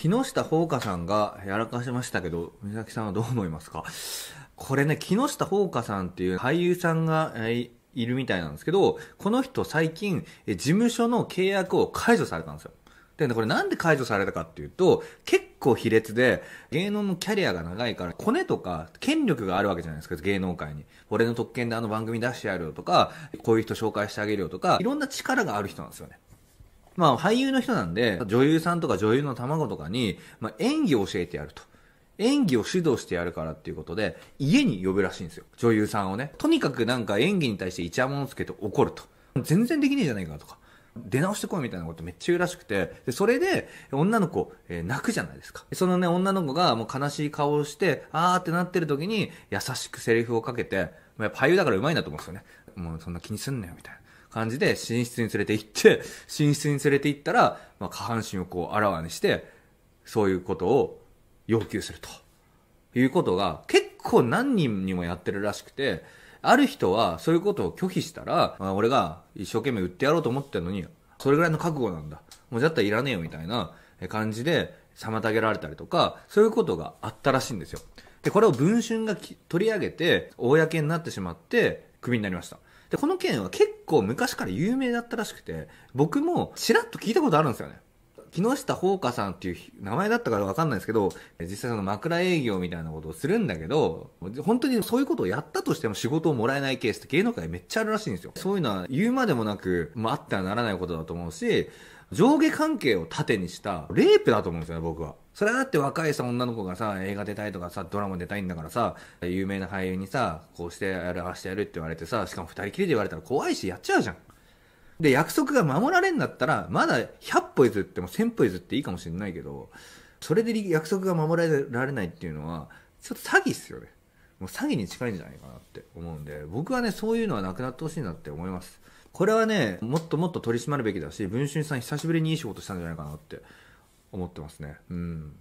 木下ほうかさんがやらかしましたけど、美咲さんはどう思いますかこれね、木下ほうかさんっていう俳優さんが、いるみたいなんですけど、この人最近、え事務所の契約を解除されたんですよ。で、これなんで解除されたかっていうと、結構卑劣で、芸能のキャリアが長いから、コネとか権力があるわけじゃないですか、芸能界に。俺の特権であの番組出してやるよとか、こういう人紹介してあげるよとか、いろんな力がある人なんですよね。まあ、俳優の人なんで、女優さんとか女優の卵とかに、まあ、演技を教えてやると。演技を指導してやるからっていうことで、家に呼ぶらしいんですよ。女優さんをね。とにかくなんか演技に対してイチャモンをつけて怒ると。全然できねえじゃないかとか。出直してこいみたいなことめっちゃ言うらしくて、で、それで、女の子、えー、泣くじゃないですか。そのね、女の子がもう悲しい顔をして、あーってなってる時に、優しくセリフをかけて、やっぱ俳優だから上手いなと思うんですよね。もうそんな気にすんなよ、みたいな。感じで、寝室に連れて行って、寝室に連れて行ったら、まあ、下半身をこう、あらわにして、そういうことを要求すると。いうことが、結構何人にもやってるらしくて、ある人はそういうことを拒否したら、まあ、俺が一生懸命売ってやろうと思ってるのに、それぐらいの覚悟なんだ。もうだったらいらねえよみたいな感じで妨げられたりとか、そういうことがあったらしいんですよ。で、これを文春が取り上げて、公になってしまって、クビになりました。で、この件は結構昔から有名だったらしくて、僕もちらっと聞いたことあるんですよね。木下ほうかさんっていう名前だったからわかんないですけど、実際その枕営業みたいなことをするんだけど、本当にそういうことをやったとしても仕事をもらえないケースって芸能界めっちゃあるらしいんですよ。そういうのは言うまでもなく、まあ、あってはならないことだと思うし、上下関係を盾にしたレイプだと思うんですよね、僕は。それはだって若いさ、女の子がさ、映画出たいとかさ、ドラマ出たいんだからさ、有名な俳優にさ、こうしてやる、ああしてやるって言われてさ、しかも二人きりで言われたら怖いし、やっちゃうじゃん。で、約束が守られんだったら、まだ100歩譲っても1000歩譲っていいかもしれないけど、それで約束が守られないっていうのは、ちょっと詐欺っすよね。もう詐欺に近いんじゃないかなって思うんで、僕はね、そういうのはなくなってほしいなって思います。これはね、もっともっと取り締まるべきだし、文春さん久しぶりにいい仕事したんじゃないかなって思ってますね。うん。